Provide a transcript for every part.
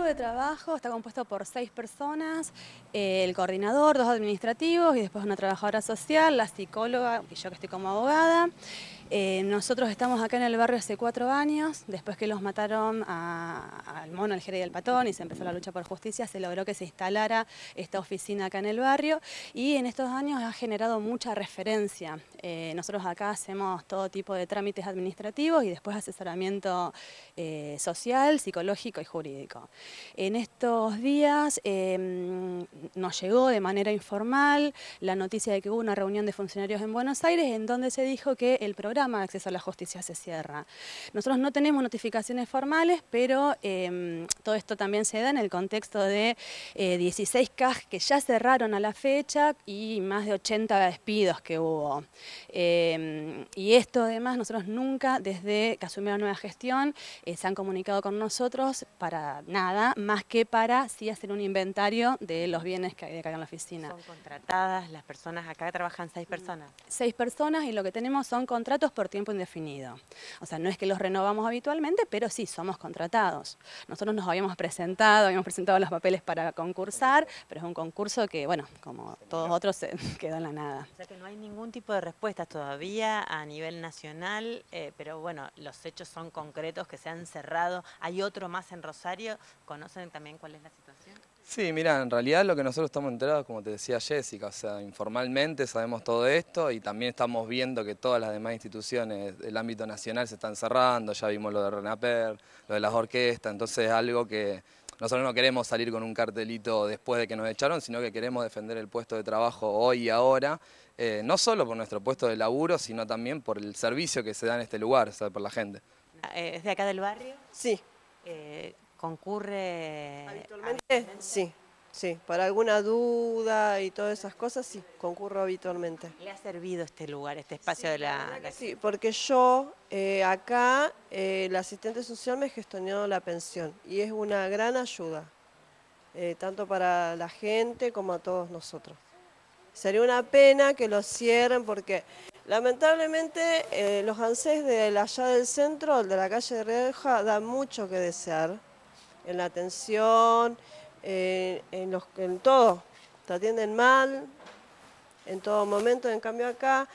equipo de trabajo está compuesto por seis personas, eh, el coordinador, dos administrativos y después una trabajadora social, la psicóloga y yo que estoy como abogada. Eh, nosotros estamos acá en el barrio hace cuatro años, después que los mataron al mono, al jerez y al patón y se empezó la lucha por justicia, se logró que se instalara esta oficina acá en el barrio y en estos años ha generado mucha referencia. Eh, nosotros acá hacemos todo tipo de trámites administrativos y después asesoramiento eh, social, psicológico y jurídico. En estos días em, nos llegó de manera informal la noticia de que hubo una reunión de funcionarios en Buenos Aires en donde se dijo que el programa más acceso a la justicia se cierra. Nosotros no tenemos notificaciones formales, pero em, todo esto también se da en el contexto de 16 eh, CAS que ya cerraron a la fecha y más de 80 despidos que hubo. Em, y esto además nosotros nunca, desde que la nueva gestión, eh, se han comunicado con nosotros para nada, más que para sí hacer un inventario de los bienes que hay acá en la oficina. ¿Son contratadas las personas? Acá trabajan seis personas. Seis personas y lo que tenemos son contratos por tiempo indefinido. O sea, no es que los renovamos habitualmente, pero sí somos contratados. Nosotros nos habíamos presentado, habíamos presentado los papeles para concursar, pero es un concurso que, bueno, como todos otros, se quedó en la nada. O sea que no hay ningún tipo de respuesta todavía a nivel nacional, eh, pero bueno, los hechos son concretos que se han cerrado. ¿Hay otro más en Rosario? ¿Conocen también cuál es la situación? Sí, mira, en realidad lo que nosotros estamos enterados, como te decía Jessica, o sea, informalmente sabemos todo esto y también estamos viendo que todas las demás instituciones del ámbito nacional se están cerrando, ya vimos lo de Renaper, lo de las orquestas, entonces es algo que nosotros no queremos salir con un cartelito después de que nos echaron, sino que queremos defender el puesto de trabajo hoy y ahora, eh, no solo por nuestro puesto de laburo, sino también por el servicio que se da en este lugar, o sea, por la gente. Eh, ¿Es de acá del barrio? Sí. Eh, concurre... ¿Habitualmente? Sí, sí. Para alguna duda y todas esas cosas, sí, concurro habitualmente. ¿Le ha servido este lugar, este espacio de la, Sí, porque yo eh, acá, eh, el la asistente social me gestionó la pensión y es una gran ayuda, eh, tanto para la gente como a todos nosotros. Sería una pena que lo cierren porque lamentablemente los ANSES de allá del centro, de la calle de Reja, da mucho que desear en la atención, en, los, en todo. Te atienden mal, en todo momento, en cambio acá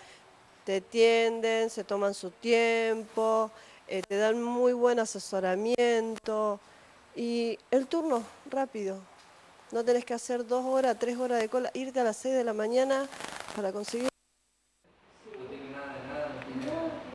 te tienden, se toman su tiempo, eh, te dan muy buen asesoramiento y el turno rápido. No tenés que hacer dos horas, tres horas de cola, irte a las seis de la mañana para conseguir